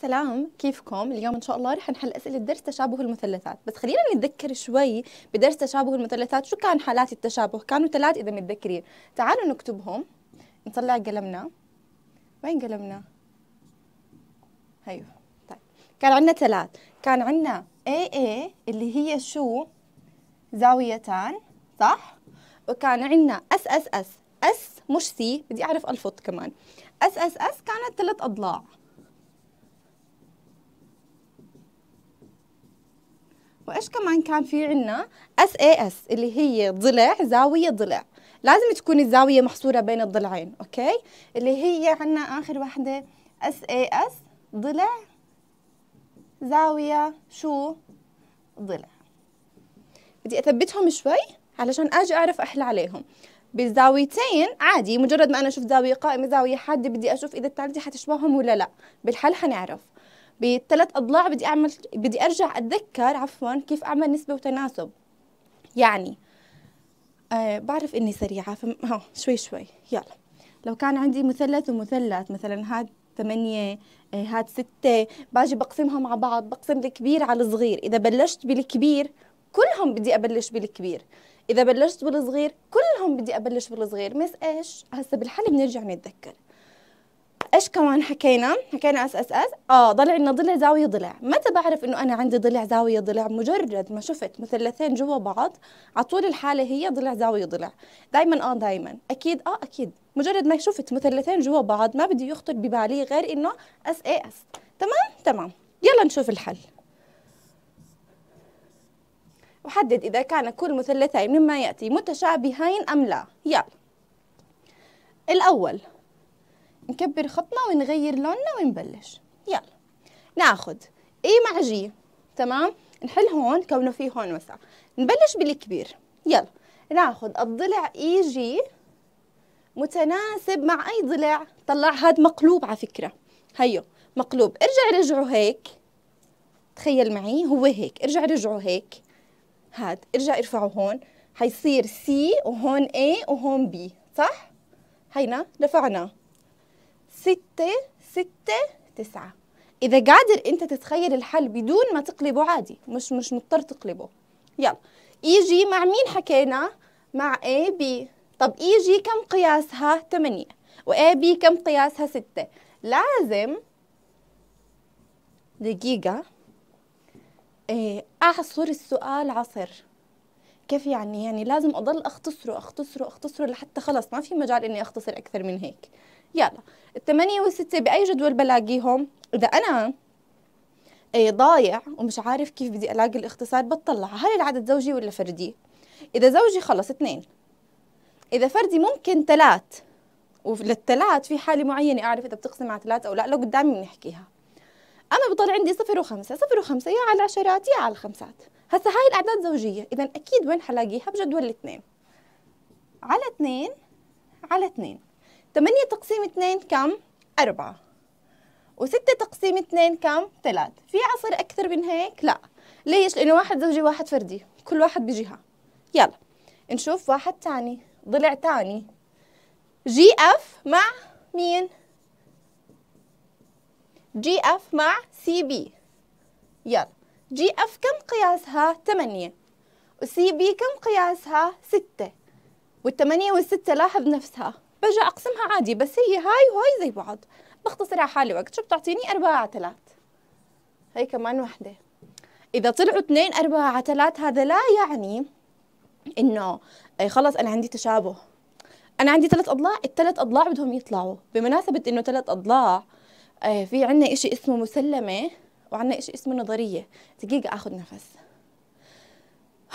سلام كيفكم اليوم ان شاء الله رح نحل اسئله درس تشابه المثلثات بس خلينا نتذكر شوي بدرس تشابه المثلثات شو كان حالات التشابه كانوا ثلاث اذا متذكرين تعالوا نكتبهم نطلع قلمنا وين قلمنا هيو أيوه. طيب كان عندنا ثلاث كان عندنا اي اي اللي هي شو زاويتان صح وكان عندنا اس اس اس اس مش سي بدي اعرف الفط كمان اس اس اس كانت ثلاث اضلاع وايش كمان كان في عنا اس اي اس اللي هي ضلع زاويه ضلع لازم تكون الزاويه محصوره بين الضلعين اوكي اللي هي عنا اخر واحده اس اي اس ضلع زاويه شو ضلع بدي اثبتهم شوي علشان اجي اعرف احلى عليهم بالزاويتين عادي مجرد ما انا اشوف زاويه قائمه زاويه حاده بدي اشوف اذا دي حتشبههم ولا لا بالحل حنعرف بالثلاث اضلاع بدي اعمل بدي ارجع اتذكر عفوا كيف اعمل نسبه وتناسب يعني آه بعرف اني سريعه فم... ها شوي شوي يلا لو كان عندي مثلث ومثلث مثلا هاد ثمانية آه، هاد ستة باجي بقسمها مع بعض بقسم الكبير على الصغير إذا بلشت بالكبير كلهم بدي أبلش بالكبير إذا بلشت بالصغير كل اليوم بدي ابلش بالصغير بس ايش هسه بالحل بنرجع نتذكر ايش كمان حكينا حكينا اس اس اس اه ضلع عندنا ضلع زاويه ضلع متى بعرف انه انا عندي ضلع زاويه ضلع مجرد ما شفت مثلثين جوا بعض على طول الحاله هي ضلع زاويه ضلع دائما اه دائما اكيد اه اكيد مجرد ما شفت مثلثين جوا بعض ما بدي يخطر ببالي غير انه اس اي اس تمام تمام يلا نشوف الحل وحدد إذا كان كل مثلثين مما يأتي متشابهين أم لا يلا الأول نكبر خطنا ونغير لوننا ونبلش يلا ناخد اي مع جي تمام نحل هون كونه في هون وسع نبلش بالكبير يلا ناخد الضلع اي e جي متناسب مع اي ضلع طلع هاد مقلوب على فكرة هيو مقلوب ارجع رجعه هيك تخيل معي هو هيك ارجع رجعه هيك هاد ارجع ارفعه هون حيصير سي وهون اي وهون بي صح هينا رفعناه ستة ستة تسعة إذا قادر أنت تتخيل الحل بدون ما تقلبه عادي مش مش مضطر تقلبه يلا يجي e مع مين حكينا مع A B طب اي e جي كم قياسها 8 و بي كم قياسها 6 لازم دقيقة إيه اعصر آه، السؤال عصر كيف يعني يعني لازم اضل اختصره اختصره اختصره لحتى خلص ما في مجال اني اختصر اكثر من هيك يلا الثمانية والستة بأي جدول بلاقيهم إذا أنا إيه، ضايع ومش عارف كيف بدي ألاقي الاختصار بتطلع هل العدد زوجي ولا فردي إذا زوجي خلص اثنين إذا فردي ممكن ثلاث وللثلاث في حالة معينة أعرف إذا بتقسم على ثلاث أو لا لو قدامي بنحكيها اما بضل عندي صفر وخمسه صفر وخمسه يا على العشرات يا على الخمسات هسا هاي الاعداد زوجيه اذا اكيد وين حلاقيها بجدول الاثنين على اثنين على اثنين ثمانية تقسيم اثنين كم؟ أربعة وستة تقسيم اثنين كم؟ ثلاث في عصر أكثر من هيك؟ لا ليش؟ لأنه واحد زوجي واحد فردي كل واحد بجهة يلا نشوف واحد تاني ضلع تاني جي اف مع مين؟ جي اف مع سي بي يلا جي اف كم قياسها 8 وسي بي كم قياسها 6 والتمانية والستة لاحظ نفسها بجي أقسمها عادي بس هي هاي وهاي زي بعض بختصر على حالي وقت شو بتعطيني أربعة على هي كمان وحدة إذا طلعوا اثنين أربعة على هذا لا يعني إنه إيه، خلص أنا عندي تشابه أنا عندي ثلاث أضلاع الثلاث أضلاع بدهم يطلعوا بمناسبة إنه ثلاث أضلاع آه، في عنا إشي اسمه مسلمة وعنا إشي اسمه نظرية دقيقة أخذ نفس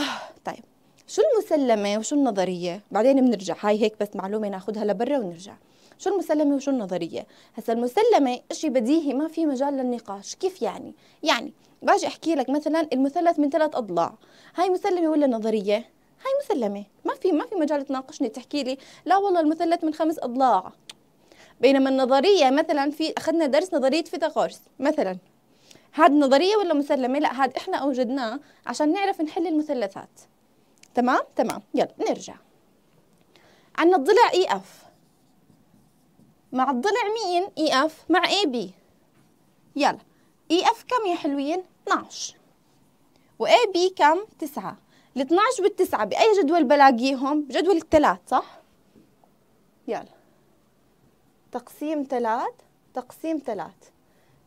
طيب شو المسلمة وشو النظرية بعدين بنرجع هاي هيك بس معلومة ناخدها لبرا ونرجع شو المسلمة وشو النظرية هسا المسلمة إشي بديهي ما في مجال للنقاش كيف يعني يعني باجي أحكي لك مثلا المثلث من ثلاث أضلاع هاي مسلمة ولا نظرية هاي مسلمة ما في ما في مجال تناقشني تحكي لي لا والله المثلث من خمس أضلاع بينما النظريه مثلا في اخذنا درس نظريه فيثاغورس مثلا هاد نظريه ولا مسلمه لا هاد احنا اوجدناه عشان نعرف نحل المثلثات تمام تمام يلا نرجع عندنا الضلع اي اف مع الضلع مين اي اف مع اي بي يلا اي اف كم يا حلوين 12 واي بي كم 9 ال 12 وال 9 باي جدول بلاقيهم بجدول الثلاث صح يلا تقسيم 3 تقسيم 3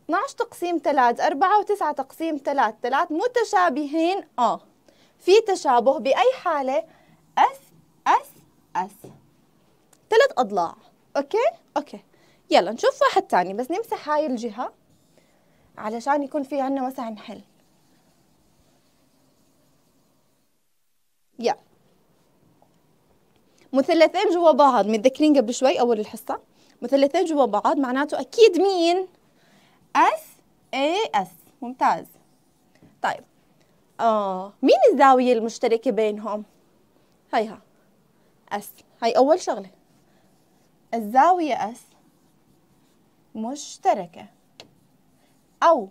12 تقسيم 3 4 و9 تقسيم 3 3 متشابهين اه في تشابه بأي حالة أس أس أس ثلاث أضلاع أوكي أوكي يلا نشوف واحد تاني بس نمسح هاي الجهة علشان يكون في عنا وسع نحل يلا مثلثين جوا بعض متذكرين قبل شوي أول الحصة مثلثين جوا بعض معناته اكيد مين S A S ممتاز طيب آه مين الزاوية المشتركة بينهم هيها S هي اول شغلة الزاوية S مشتركة او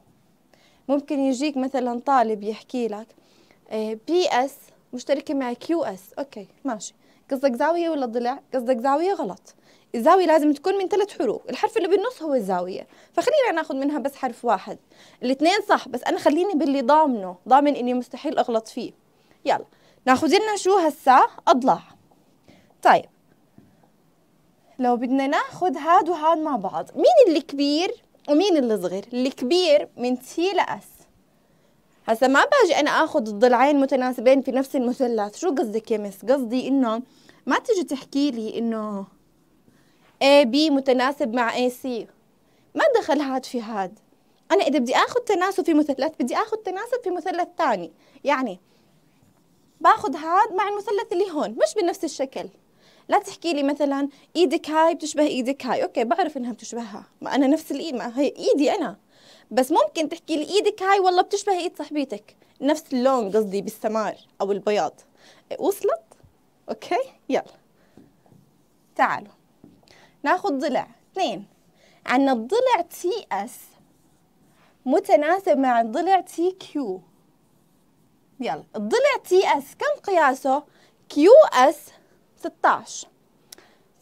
ممكن يجيك مثلا طالب يحكي لك إيه، بي اس مشتركة مع كيو اس اوكي ماشي قصدك زاوية ولا ضلع قصدك زاوية غلط الزاوية لازم تكون من ثلاث حروف الحرف اللي بالنص هو الزاوية فخلينا ناخذ منها بس حرف واحد الاثنين صح بس أنا خليني باللي ضامنه ضامن إني مستحيل أغلط فيه يلا ناخذ لنا شو هسا أضلاع طيب لو بدنا ناخذ هاد وهاد مع بعض مين اللي كبير ومين اللي صغير الكبير من تي لأس هسا ما باجي انا اخذ الضلعين متناسبين في نفس المثلث شو قصدك يا مس قصدي انه ما تيجي تحكي لي انه اي بي متناسب مع اي سي ما دخل هاد في هاد أنا إذا بدي آخذ تناسب في مثلث بدي آخذ تناسب في مثلث ثاني يعني باخذ هاد مع المثلث اللي هون مش بنفس الشكل لا تحكي لي مثلا ايدك هاي بتشبه ايدك هاي اوكي بعرف انها بتشبهها ما انا نفس الايد ما هي ايدي انا بس ممكن تحكي لي ايدك هاي والله بتشبه ايد صاحبتك نفس اللون قصدي بالسمار او البياض وصلت اوكي يلا تعالوا ناخد ضلع اثنين عندنا الضلع تي اس متناسب مع الضلع تي كيو يلا الضلع تي اس كم قياسه كيو اس 16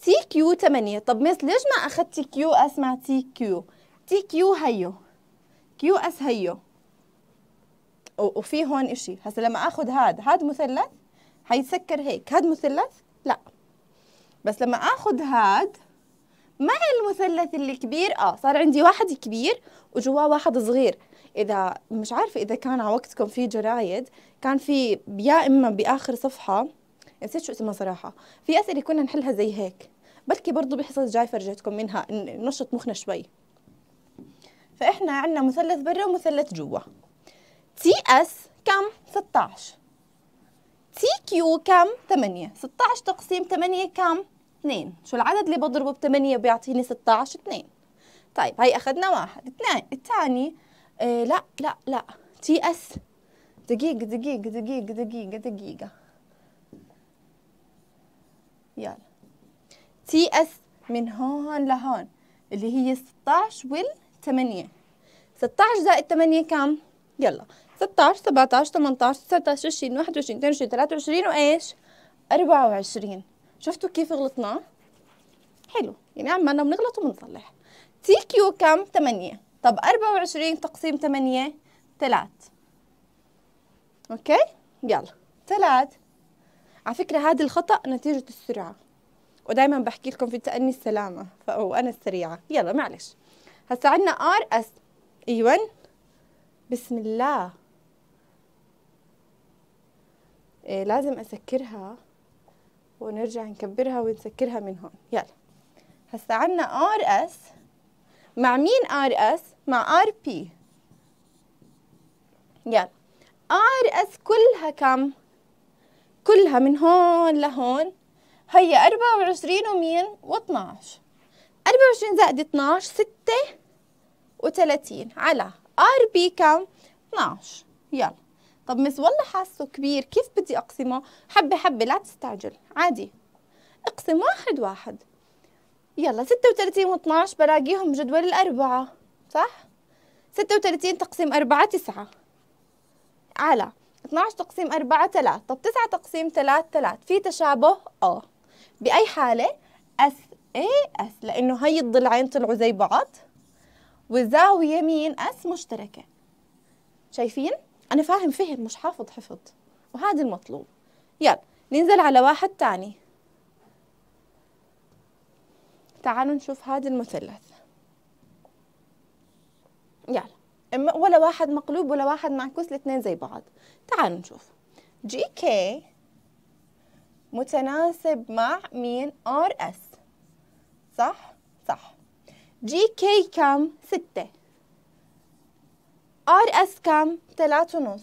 تي كيو 8 طب مس ليش ما اخذت كيو اس مع تي كيو تي كيو هيو كيو اس هيو وفي هون اشي هسه لما اخذ هاد هاد مثلث حيتسكر هيك هاد مثلث لا بس لما اخذ هاد مع المثلث الكبير اه صار عندي واحد كبير وجواه واحد صغير اذا مش عارفه اذا كان على وقتكم في جرايد كان في يا اما باخر صفحه نسيت شو اسمها صراحه في اسئله كنا نحلها زي هيك بلكي برضو بحصص جاي فرجيتكم منها نشط مخنا شوي فاحنا عندنا مثلث برا ومثلث جوا تي اس كم 16 تي كيو كم 8 16 تقسيم 8 كم 2 شو العدد اللي بضربه ب 8 بيعطيني 16 2 طيب هي اخذنا واحد اثنين الثاني آه لا لا لا تي اس دقيقة دقيقة دقيقة دقيقة دقيقة يلا تي اس من هون لهون اللي هي 16 وال 8 16 زائد 8 كم؟ يلا 16 17 18 19 20 21 22 23 وايش؟ 24 شفتوا كيف غلطنا حلو يعني عمالنا بنغلط وبنصلح تي كيو كم 8 طب 24 تقسيم 8 3 اوكي يلا 3 على فكرة هذا الخطأ نتيجة السرعة ودائما بحكي لكم في تأني السلامة انا السريعة يلا معلش هسا عندنا ار اس ايون بسم الله إيه لازم أسكرها ونرجع نكبرها ونسكرها من هون يلا هسا عنا ار اس مع مين ار اس مع ار بي يلا ار اس كلها كم كلها من هون لهون هي 24 ومين و12 24 زائد 12 6 و30 على ار بي كم 12 يلا طب مس والله حاسه كبير كيف بدي اقسمه حبه حبه لا تستعجل عادي اقسم واحد واحد يلا ستة وثلاثين واثناش بلاقيهم جدول الأربعة صح؟ ستة وثلاثين تقسيم أربعة تسعة على اثناش تقسيم أربعة ثلاث طب تسعة تقسيم ثلاث ثلاث في تشابه؟ آه بأي حالة؟ أس إيه أس لأنه هي الضلعين طلعوا زي بعض وزاوية مين؟ أس مشتركة شايفين؟ أنا فاهم فهم مش حافظ حفظ وهذا المطلوب يلا ننزل على واحد تاني تعالوا نشوف هذا المثلث يلا ولا واحد مقلوب ولا واحد معكوس الاثنين زي بعض تعالوا نشوف جي كي متناسب مع مين ار اس صح صح جي كي كم ستة ار اس كم؟ تلاتة ونص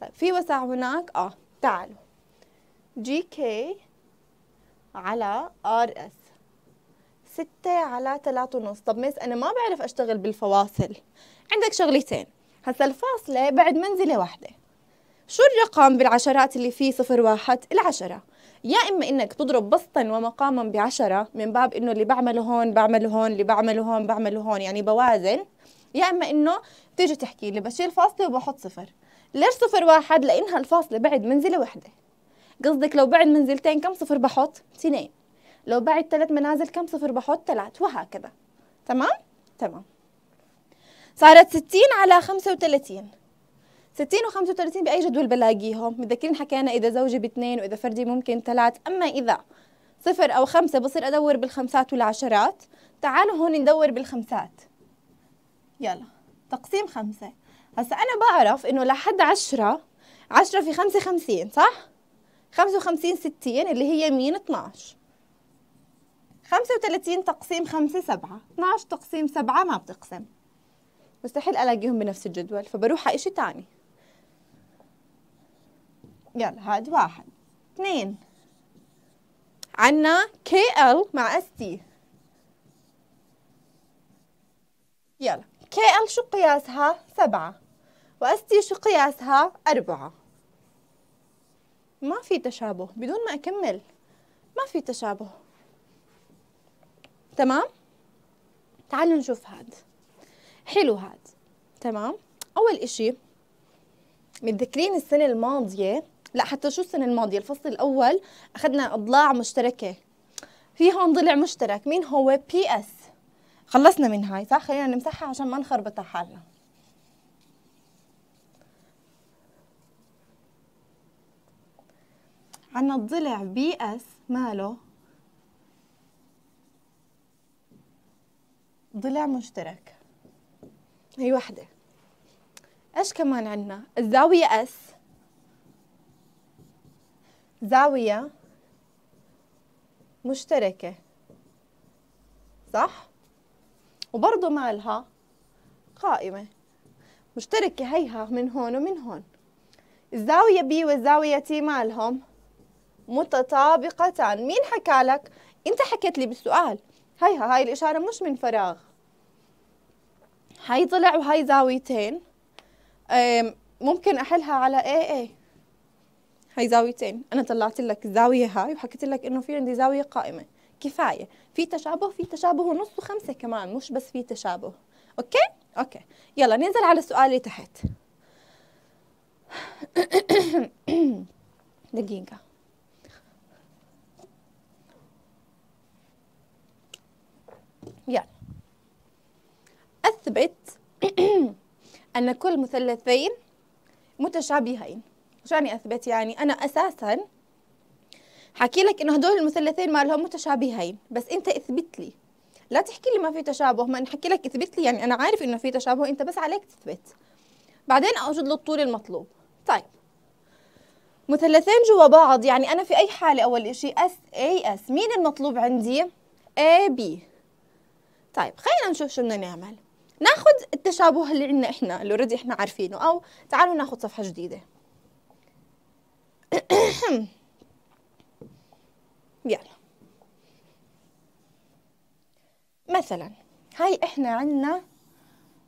طيب في وسع هناك اه تعالوا جي كي على ار اس ستة على تلاتة ونص طب مس أنا ما بعرف أشتغل بالفواصل عندك شغلتين هسا الفاصلة بعد منزلة واحدة شو الرقم بالعشرات اللي فيه صفر واحد العشرة يا إما إنك تضرب بسطا ومقاما بعشرة من باب إنه اللي بعمله هون بعمله هون اللي بعمله هون بعمله هون يعني بوازن يا اما انه تيجي تحكي لي بشيل فاصله وبحط صفر ليش صفر واحد لانها الفاصله بعد منزله وحده قصدك لو بعد منزلتين كم صفر بحط اثنين لو بعد ثلاث منازل كم صفر بحط ثلاث وهكذا تمام تمام صارت ستين على خمسة وثلاثين ستين وخمسة وثلاثين بأي جدول بلاقيهم متذكرين حكينا إذا زوجي باثنين وإذا فردي ممكن ثلاث أما إذا صفر أو خمسة بصير أدور بالخمسات والعشرات تعالوا هون ندور بالخمسات يلا تقسيم خمسة هسا أنا بعرف إنه لحد عشرة عشرة في خمسة خمسين صح؟ خمسة وخمسين ستين اللي هي مين؟ اتناش خمسة وتلاتين تقسيم خمسة سبعة اتناش تقسيم سبعة ما بتقسم مستحيل ألاقيهم بنفس الجدول فبروح على إشي تاني يلا هاد واحد اثنين عنا كي ال مع اس تي يلا كي ال شو قياسها سبعة واس تي شو قياسها أربعة ما في تشابه بدون ما أكمل ما في تشابه تمام تعالوا نشوف هاد حلو هاد تمام أول إشي متذكرين السنة الماضية لا حتى شو السنة الماضية الفصل الأول أخذنا أضلاع مشتركة في هون ضلع مشترك مين هو بي اس خلصنا من هاي صح خلينا نمسحها عشان ما نخربطها حالنا عنا الضلع بي اس ماله ضلع مشترك هي وحده ايش كمان عنا الزاويه اس زاويه مشتركه صح وبرضه مالها قائمة مشتركة هيها من هون ومن هون الزاوية بي والزاوية تي مالهم متطابقتان مين حكى لك؟ انت حكيت لي بالسؤال هيها هاي الإشارة مش من فراغ هاي طلع وهاي زاويتين ممكن أحلها على اي اي هاي زاويتين أنا طلعت لك الزاوية هاي وحكيت لك إنه في عندي زاوية قائمة كفايه في تشابه في تشابه ونص وخمسه كمان مش بس في تشابه اوكي اوكي يلا ننزل على السؤال اللي تحت دقيقه يلا اثبت ان كل مثلثين متشابهين شو يعني اثبت يعني انا اساسا حكي لك انه هدول المثلثين ما لهم متشابهين بس انت اثبت لي لا تحكي لي ما في تشابه ما انا حكي لك اثبت لي يعني انا عارف انه في تشابه انت بس عليك تثبت بعدين اوجد له الطول المطلوب طيب مثلثين جوا بعض يعني انا في اي حاله اول شيء اس اي اس مين المطلوب عندي اي بي طيب خلينا نشوف شو بدنا نعمل ناخذ التشابه اللي عندنا احنا اللي اوريدي احنا عارفينه او تعالوا ناخذ صفحه جديده يلا مثلا هاي احنا عندنا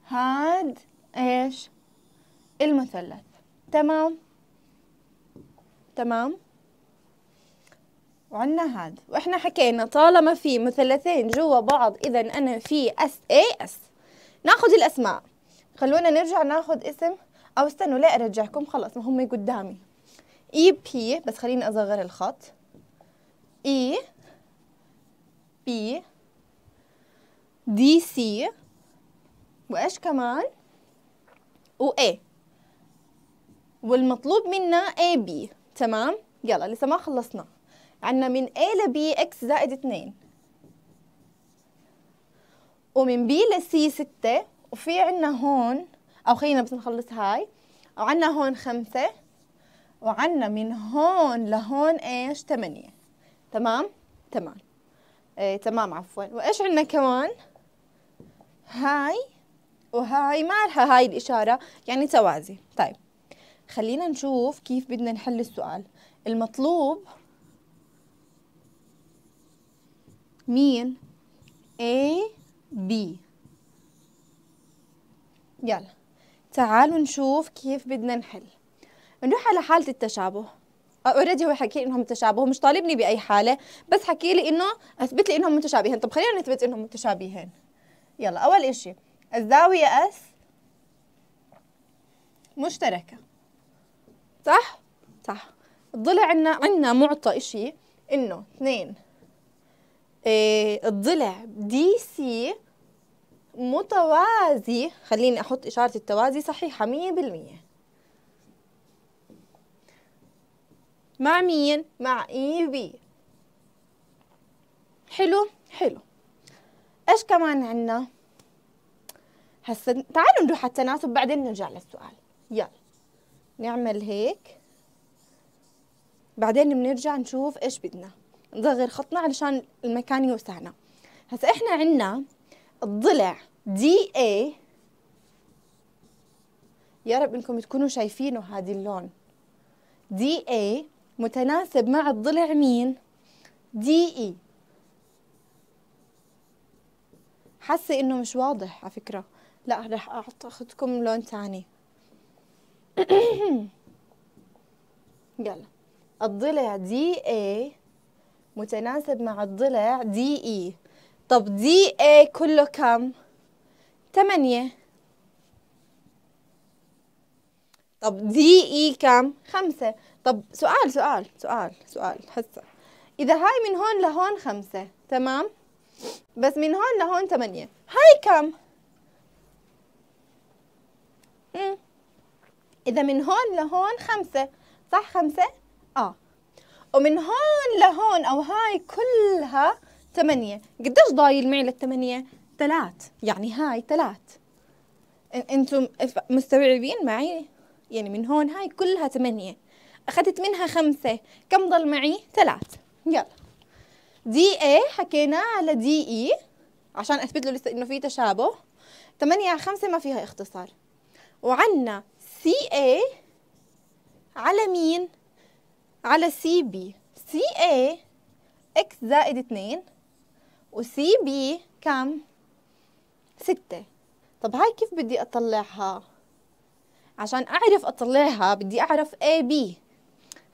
هاد ايش المثلث تمام تمام وعندنا هاد واحنا حكينا طالما في مثلثين جوا بعض اذا انا في اس اي اس ناخذ الاسماء خلونا نرجع ناخذ اسم او استنوا لا ارجعكم خلص ما هم قدامي اي e بي بس خليني اصغر الخط A e, B D C وايش كمان و A والمطلوب منا A B تمام يلا لسه ما خلصنا عنا من A ل B x زائد 2 ومن B ل C 6 وفي عنا هون أو خلينا بس نخلص هاي وعنا هون خمسة وعنا من هون لهون إيش 8 تمام تمام ايه تمام عفوا وايش عندنا كمان هاي وهاي ما لها هاي الإشارة يعني توازي طيب خلينا نشوف كيف بدنا نحل السؤال المطلوب مين A B يلا تعالوا نشوف كيف بدنا نحل نروح على حالة التشابه اوريدي هو حكي انهم متشابهه مش طالبني باي حاله بس حكي لي انه اثبت لي انهم متشابهين طب خلينا نثبت انهم متشابهين يلا اول اشي الزاويه اس مشتركه صح صح الضلع عندنا عندنا معطى اشي انه اثنين الضلع دي سي متوازي خليني احط اشاره التوازي صحيحه 100% مع مين؟ مع اي بي حلو؟ حلو ايش كمان عندنا؟ هسا تعالوا نروح على التناسب بعدين نرجع للسؤال يلا نعمل هيك بعدين بنرجع نشوف ايش بدنا نصغر خطنا علشان المكان يوسعنا هسا احنا عندنا الضلع دي اي يا رب انكم تكونوا شايفينه هذا اللون دي اي متناسب مع الضلع مين دي اي e. حاسه انه مش واضح على فكره لا رح اخذكم لون ثاني يلا الضلع دي اي متناسب مع الضلع دي اي e. طب دي اي كله كم؟ تمانية طب دي اي كم؟ خمسة طب سؤال سؤال سؤال سؤال هسه إذا هاي من هون لهون خمسة تمام بس من هون لهون ثمانية هاي كم إذا من هون لهون خمسة صح خمسة آه ومن هون لهون أو هاي كلها ثمانية قديش ضايل معي للثمانية ثلاث يعني هاي ثلاث انتم مستوعبين معي يعني من هون هاي كلها ثمانية أخذت منها خمسة كم ضل معي؟ ثلاث يلا دي اي حكينا على دي اي عشان أثبت له لسه إنه في تشابه ثمانية على خمسة ما فيها اختصار وعنا سي اي على مين؟ على سي بي سي اي اكس زائد اثنين وسي بي كم؟ ستة طب هاي كيف بدي أطلعها؟ عشان أعرف أطلعها بدي أعرف اي بي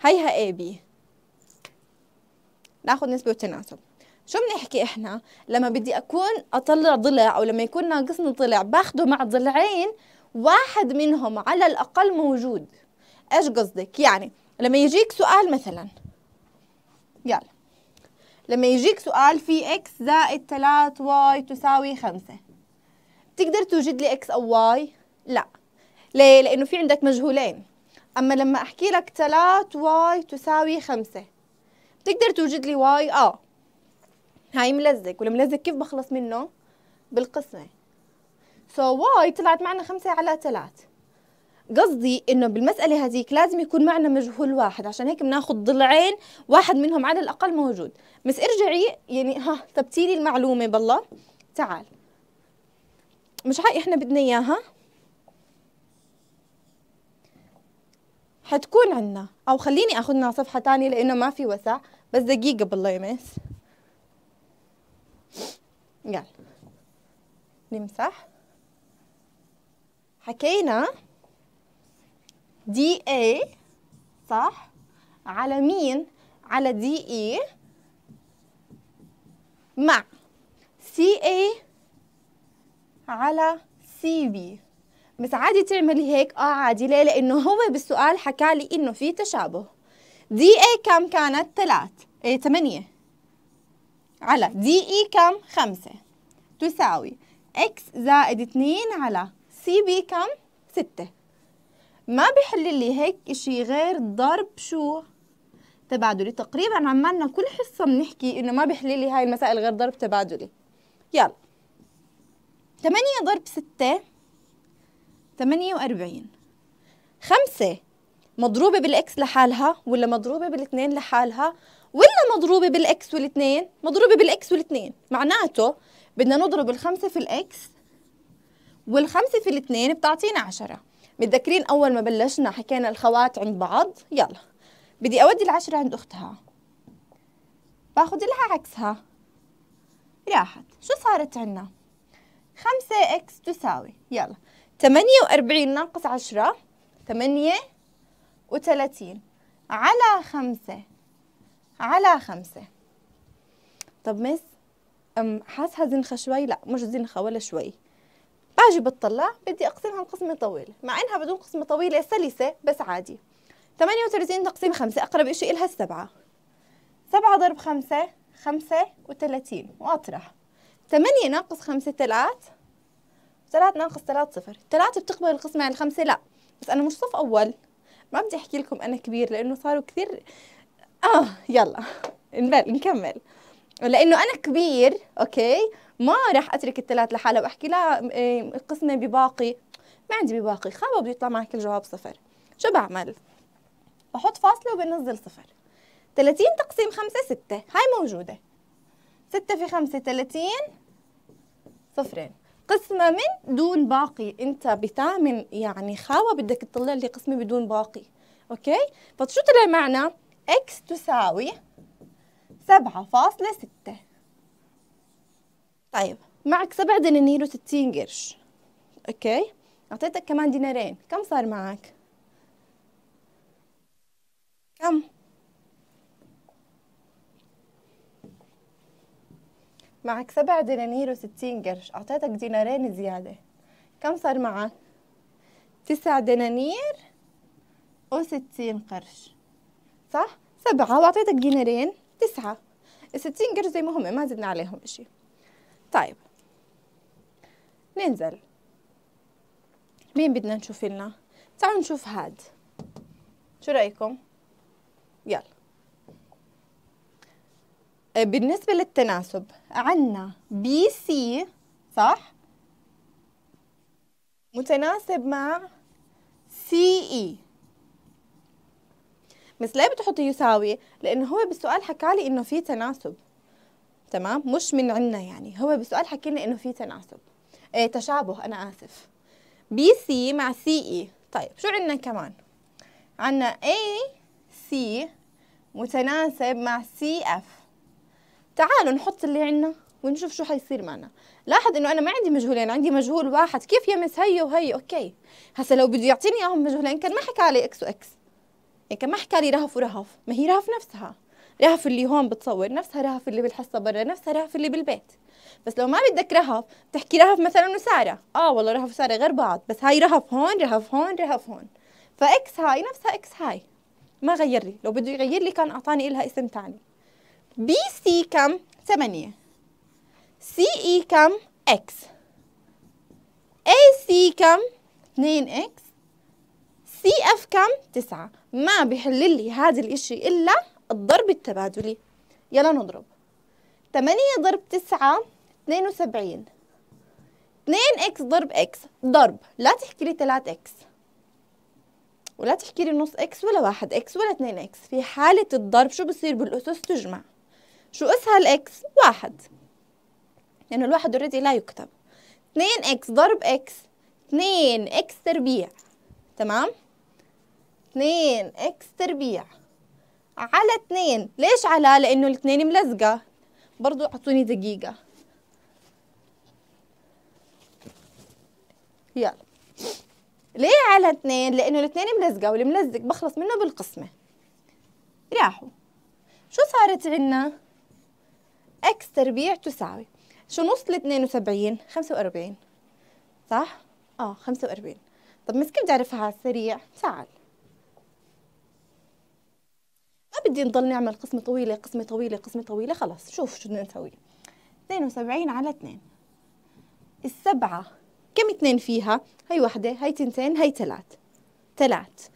هيها اي بي ناخذ نسبة وتناسب شو بنحكي احنا لما بدي اكون اطلع ضلع او لما يكون ناقصني ضلع باخده مع ضلعين واحد منهم على الاقل موجود ايش قصدك يعني لما يجيك سؤال مثلا يلا لما يجيك سؤال في x زائد 3 y تساوي 5 بتقدر توجد لي x او y لا ليه؟ لأنه في عندك مجهولين أما لما أحكي لك 3 واي تساوي 5 بتقدر توجد لي واي آه هاي ملزق والملزق كيف بخلص منه؟ بالقسمة سو so واي طلعت معنا 5 على 3 قصدي انه بالمسألة هذيك لازم يكون معنا مجهول واحد عشان هيك بناخذ ضلعين واحد منهم على الأقل موجود بس ارجعي يعني ها ثبتي لي المعلومة بالله تعال مش هاي احنا بدنا اياها حتكون عندنا او خليني اخذنا صفحه ثانيه لانه ما في وسع بس دقيقه بالله يا مس يلا نمسح حكينا دي اي صح على مين على دي اي مع سي اي على سي بي بس عادي تعملي هيك اه عادي ليه لانه هو بالسؤال حكى لي انه في تشابه دي اي كم كانت ثلاث اي ثمانية على دي اي كم خمسة تساوي اكس زائد اثنين على سي بي كم ستة ما بحل لي هيك اشي غير ضرب شو تبادلي تقريبا عمالنا كل حصة بنحكي انه ما بحل لي هاي المسائل غير ضرب تبادلي يلا 8 ضرب 6 48 خمسة مضروبة بالإكس لحالها ولا مضروبة بالاثنين لحالها ولا مضروبة بالإكس والاثنين مضروبة بالإكس والاثنين معناته بدنا نضرب الخمسة في الإكس والخمسة في الاثنين بتعطينا عشرة متذكرين أول ما بلشنا حكينا الخوات عند بعض يلا بدي أودي العشرة عند أختها باخد لها عكسها راحت شو صارت عنا خمسة إكس تساوي يلا تمانية وأربعين ناقص عشرة تمانية وتلاتين على خمسة على خمسة طب مس أم حاسها زنخة شوي لا مش زنخة ولا شوي باجي بتطلع بدي أقسمها لقسمة طويلة مع إنها بدون قسمة طويلة سلسة بس عادي تمانية وتلاتين تقسيم خمسة أقرب إشي إلها السبعة سبعة ضرب خمسة خمسة وتلاتين وأطرح تمانية ناقص خمسة تلات 3 ناقص 3 صفر 3 بتقبل القسمة على يعني 5 لا بس أنا مش صف أول ما بدي أحكي لكم أنا كبير لأنه صاروا كثير آه يلا نبل نكمل لأنه أنا كبير أوكي ما راح أترك الثلاث لحالها وأحكي لا القسمة إيه، بباقي ما عندي بباقي خابة بيطلع معك الجواب صفر شو بعمل؟ بحط فاصلة وبنزل صفر 30 تقسيم 5 6 هاي موجودة 6 في 5 30 صفرين قسمة من دون باقي أنت بثامن يعني خاوة بدك تطلع لي قسمة بدون باقي أوكي فشو طلع معنا x تساوي سبعة فاصلة ستة طيب معك سبع دنانير وستين قرش أوكي أعطيتك كمان دينارين كم صار معك؟ كم؟ معك سبع دنانير وستين قرش أعطيتك دينارين زيادة كم صار معك؟ تسع دنانير وستين قرش صح؟ سبعة وأعطيتك دينارين تسعة الستين قرش زي ما هم ما زدنا عليهم إشي طيب ننزل مين بدنا نشوف لنا؟ تعالوا نشوف هاد شو رأيكم؟ يلا آه، بالنسبة للتناسب عنا بي سي صح؟ متناسب مع سي اي e. بس ليه بتحطي يساوي؟ لأنه هو بالسؤال حكالي إنه في تناسب تمام؟ مش من عنا يعني هو بالسؤال حكي لنا إنه في تناسب إيه تشابه أنا آسف بي سي مع سي اي e. طيب شو عندنا كمان؟ عنا اي سي متناسب مع سي اف تعالوا نحط اللي عندنا ونشوف شو حيصير معنا لاحظ انه انا ما عندي مجهولين عندي مجهول واحد كيف يمس هي وهي اوكي هسا لو بده يعطيني اياهم مجهولين كان ما حكى لي اكس واكس يعني كان ما حكى لي رهف ورهف ما هي رهف نفسها رهف اللي هون بتصور نفسها رهف اللي بالحصه برا نفسها رهف اللي بالبيت بس لو ما بدك رهف بتحكي رهف مثلا وساره اه والله رهف وساره غير بعض بس هاي رهف هون رهف هون رهف هون فاكس هاي نفسها اكس هاي ما غير لي لو بده يغير لي كان اعطاني لها اسم ثاني بي سي كم؟ 8 سي اي كم؟ اكس اي سي كم؟ 2 اكس سي اف كم؟ 9 ما بحل لي هذا الاشي الا الضرب التبادلي يلا نضرب 8 ضرب 9 72 2 اكس ضرب اكس ضرب لا تحكي لي 3 اكس ولا تحكي لي نص اكس ولا واحد اكس ولا 2 اكس في حالة الضرب شو بصير بالأسس تجمع شو اسهل اكس واحد لانه الواحد اوريدي لا يكتب اثنين اكس ضرب اكس اثنين اكس تربيع تمام اثنين اكس تربيع على اثنين ليش على لانه الاثنين ملزقه برضو اعطوني دقيقه يلا ليه على اثنين لانه الاثنين ملزقه والملزق بخلص منه بالقسمه راحوا شو صارت عنا اكس تربيع تساوي شو نص ال 72 45 صح اه 45 طب مسكين كيف بدي اعرفها على السريع تعال ما بدي نضل نعمل قسمة طويلة قسمة طويلة قسمة طويلة خلص شوف شو بدنا نسوي 72 على 2 السبعة كم اثنين فيها هي واحدة هي تنتين هي ثلاث ثلاث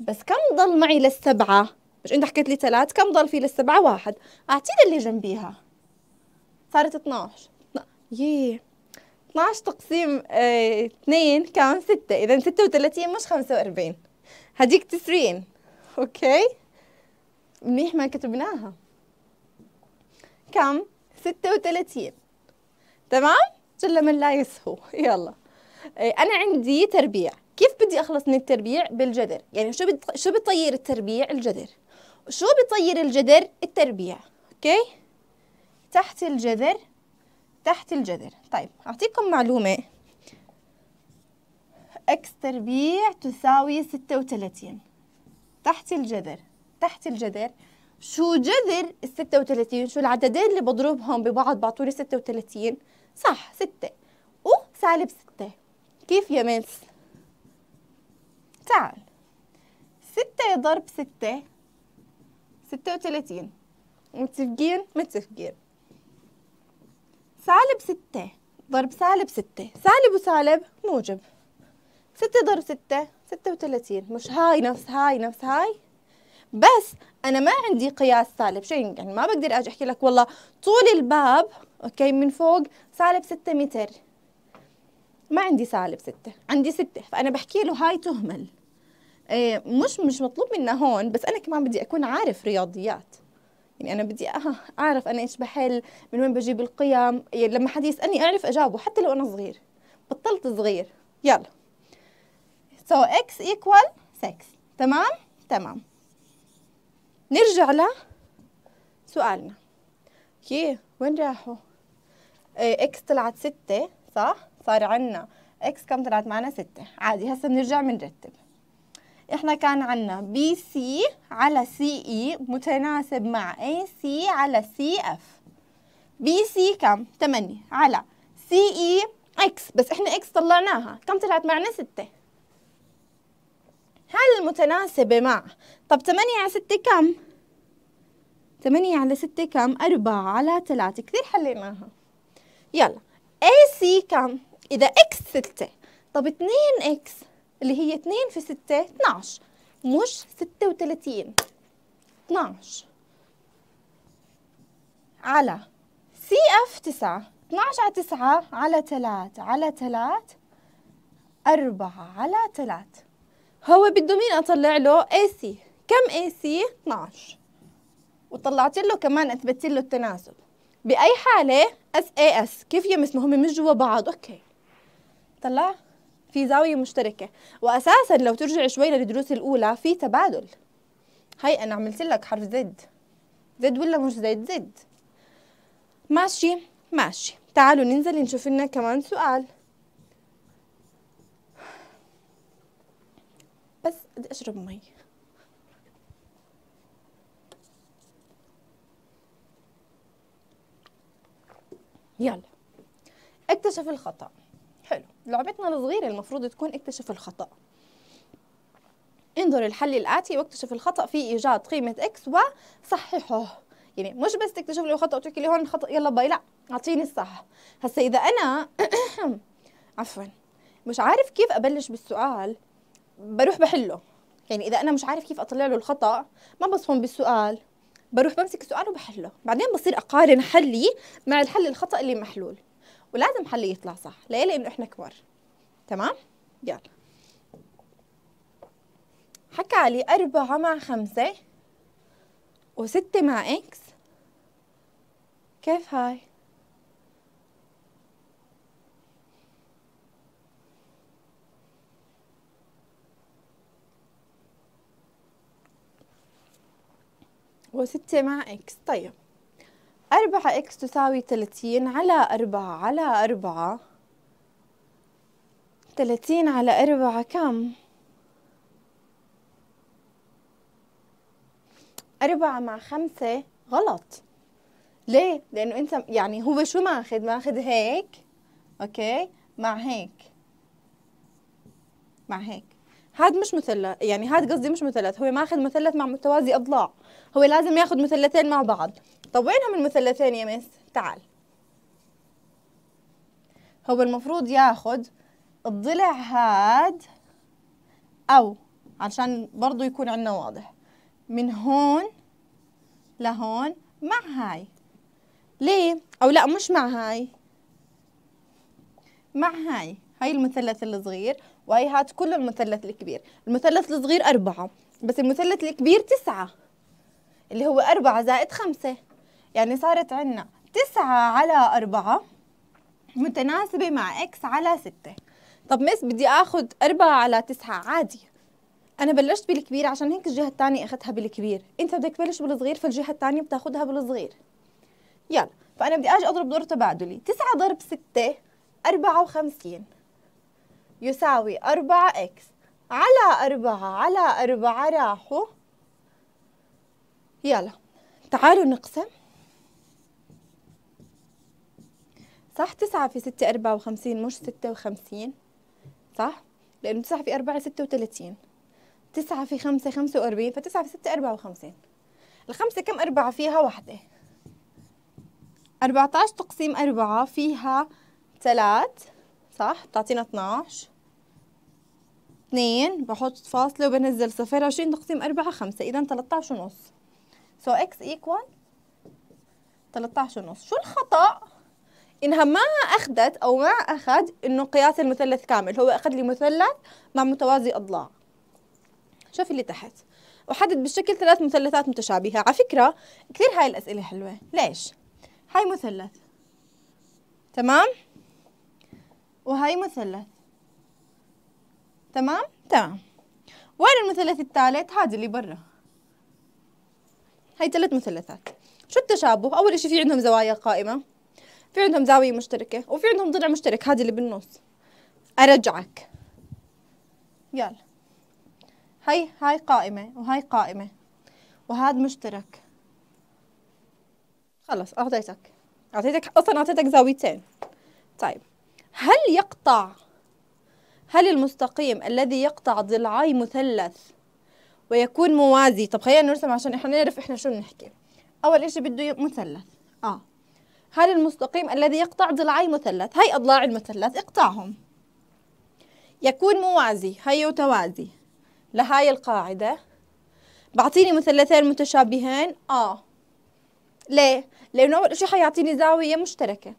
بس كم ضل معي للسبعة مش انت حكيت لي ثلاث كم ضل في للسبعه واحد اعطيني اللي جنبيها صارت 12 يي 12 تقسيم 2 كم 6 اذا 36 مش 45 هديك 90 اوكي منيح ما كتبناها كم 36 تمام جل من لا يسهو يلا آه، انا عندي تربيع كيف بدي اخلص من التربيع بالجذر يعني شو بت... شو بتطير التربيع الجذر شو بيطير الجذر التربيع اوكي تحت الجذر تحت الجذر طيب اعطيكم معلومه اكس تربيع تساوي 36 تحت الجذر تحت الجذر شو جذر ال 36 شو العددين اللي بضربهم ببعض بعطولي 36 صح 6 وسالب 6 كيف يا ميلس تعال 6 ضرب 6 36 متفقين متفقين سالب 6 ضرب سالب 6 سالب وسالب موجب 6 ضرب 6 36 مش هاي نفس هاي نفس هاي بس انا ما عندي قياس سالب شيء يعني ما بقدر اجي احكي لك والله طول الباب اوكي من فوق سالب 6 متر ما عندي سالب 6 عندي 6 فانا بحكي له هاي تهمل إيه، مش مش مطلوب منا هون بس انا كمان بدي اكون عارف رياضيات يعني انا بدي اعرف انا ايش بحل من وين بجيب القيم يعني لما حد يسالني اعرف اجاوبه حتى لو انا صغير بطلت صغير يلا so x equal 6 تمام تمام نرجع لسؤالنا كي وين راحوا اكس إيه، طلعت ستة صح صار عندنا اكس كم طلعت معنا ستة عادي هسا بنرجع بنرتب احنا كان عندنا بي سي على سي اي e متناسب مع اي سي على سي اف بي سي كم 8 على سي اي اكس بس احنا اكس طلعناها كم طلعت معنا 6 هل متناسبة مع طب 8 على 6 كم 8 على 6 كم 4 على 3 كثير حليناها يلا اي سي كم اذا اكس 6 طب 2 اكس اللي هي 2 في 6 12 مش 36 12 على سي اف 9 12 على 9 على 3 على 3 4 على 3 هو بده مين اطلع له اي سي كم اي سي 12 وطلعت له كمان اثبتت له التناسب باي حاله اس اي اس كيف يا ما هم مش جوا بعض اوكي طلع في زاوية مشتركة وأساسا لو ترجع شوي للدروس الأولى في تبادل هاي أنا عملت لك حرف زد زد ولا مش زد زد ماشي ماشي تعالوا ننزل نشوف لنا كمان سؤال بس بدي أشرب مي يلا اكتشف الخطأ لعبتنا الصغيرة المفروض تكون اكتشف الخطأ انظر الحل الآتي واكتشف الخطأ في إيجاد قيمة إكس وصححه يعني مش بس تكتشف لي خطأ وتحكي لي هون خطأ يلا باي لا أعطيني الصح هسا إذا أنا عفوا مش عارف كيف أبلش بالسؤال بروح بحله يعني إذا أنا مش عارف كيف أطلع له الخطأ ما بصفن بالسؤال بروح بمسك السؤال وبحله بعدين بصير أقارن حلي مع الحل الخطأ اللي محلول ولازم حلي يطلع صح ليه لانه احنا كبار تمام يلا حكى لي أربعة مع خمسة وستة مع إكس كيف هاي؟ وستة مع إكس طيب 4 إكس تساوي 30 على 4 على 4 30 على 4 كم؟ 4 مع 5 غلط ليه؟ لأنه أنت يعني هو شو ماخذ؟ ماخذ هيك أوكي مع هيك مع هيك هاد مش مثلث يعني هاد قصدي مش مثلث هو ماخذ مثلث مع متوازي أضلاع هو لازم ياخذ مثلثين مع بعض طب وينهم المثلثين يا مس تعال هو المفروض ياخد الضلع هاد او عشان برضو يكون عندنا واضح من هون لهون مع هاي ليه او لا مش مع هاي مع هاي هاي المثلث الصغير وهي هات كله المثلث الكبير المثلث الصغير أربعة بس المثلث الكبير تسعة اللي هو أربعة زائد خمسة يعني صارت عندنا 9 على 4 متناسبة مع x على 6 طب مس بدي آخذ 4 على 9 عادي أنا بلشت بالكبير عشان هيك الجهة الثانية أخذتها بالكبير أنت بدك تبلش بالصغير فالجهة الثانية بتاخذها بالصغير يلا فأنا بدي أجي أضرب دور تبادلي 9 ضرب 6 54 يساوي 4x على 4 على 4 راحوا يلا تعالوا نقسم صح تسعة في ستة أربعة وخمسين مش ستة وخمسين صح لأنه تسعة في أربعة ستة وتلاتين تسعة في خمسة خمسة وأربعين فتسعة في ستة أربعة وخمسين الخمسة كم أربعة فيها واحدة أربعة عشر تقسيم أربعة فيها ثلاث صح بتعطينا اتناش اثنين بحط فاصلة وبنزل صفر عشرين تقسيم أربعة خمسة إذا تلتاش ونص so x equal تلتاش ونص شو الخطأ انها ما اخذت او ما اخذ انه قياس المثلث كامل هو اخذ لي مثلث مع متوازي اضلاع شوف اللي تحت وحدد بالشكل ثلاث مثلثات متشابهه على فكره كثير هاي الاسئله حلوه ليش هاي مثلث تمام وهاي مثلث تمام تمام وين المثلث الثالث هذا اللي برا هاي ثلاث مثلثات شو التشابه اول شيء في عندهم زوايا قائمه في عندهم زاوية مشتركة وفي عندهم ضلع مشترك هذه اللي بالنص أرجعك يلا هاي هاي قائمة وهاي قائمة وهذا مشترك خلص أعطيتك أعطيتك أصلا أعطيتك زاويتين طيب هل يقطع هل المستقيم الذي يقطع ضلعي مثلث ويكون موازي طب خلينا نرسم عشان احنا نعرف احنا شو بنحكي اول اشي بده مثلث اه هل المستقيم الذي يقطع ضلعي مثلث هي أضلاع المثلث اقطعهم يكون موازي هي وتوازي لهاي القاعدة بعطيني مثلثين متشابهين آه ليه؟ لأنه أول إشي حيعطيني زاوية مشتركة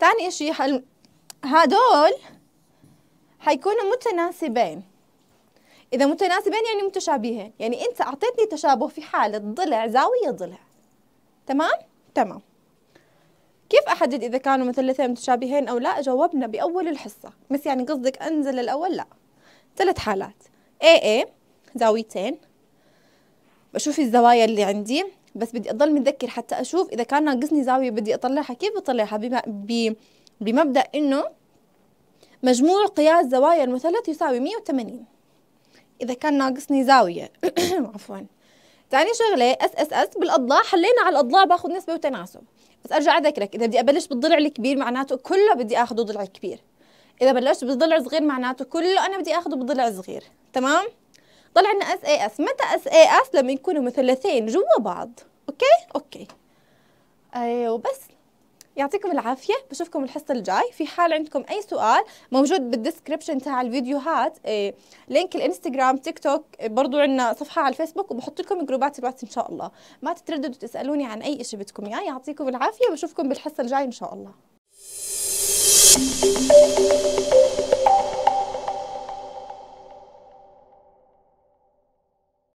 ثاني إشي حل... هدول حيكونوا متناسبين إذا متناسبين يعني متشابهين يعني أنت أعطيتني تشابه في حالة ضلع زاوية ضلع تمام؟ تمام كيف احدد اذا كانوا مثلثين متشابهين او لا جاوبنا باول الحصه بس يعني قصدك انزل الاول لا ثلاث حالات اي اي زاويتين بشوف الزوايا اللي عندي بس بدي اضل متذكر حتى اشوف اذا كان ناقصني زاويه بدي اطلعها كيف بطلعها بما ب... بمبدا انه مجموع قياس زوايا المثلث يساوي 180 اذا كان ناقصني زاويه عفوا ثاني شغله اس اس اس بالاضلاع حلينا على الاضلاع باخذ نسبه وتناسب بس ارجع اذكرك اذا بدي ابلش بالضلع الكبير معناته كله بدي اخذه ضلع كبير اذا بلشت بالضلع الصغير معناته كله انا بدي اخذه بضلع صغير تمام طلع لنا اس اي اس متى اس اي اس لما يكونوا مثلثين جوا بعض اوكي اوكي ايوه بس يعطيكم العافية بشوفكم الحصة الجاي في حال عندكم أي سؤال موجود بالدسكريبشن تاع الفيديوهات إيه لينك الانستغرام تيك توك إيه، برضو عندنا صفحة على الفيسبوك وبحط لكم جروبات الواتس إن شاء الله ما تترددوا تسألوني عن أي إشي بدكم إياه يعطيكم العافية بشوفكم بالحصة الجاي إن شاء الله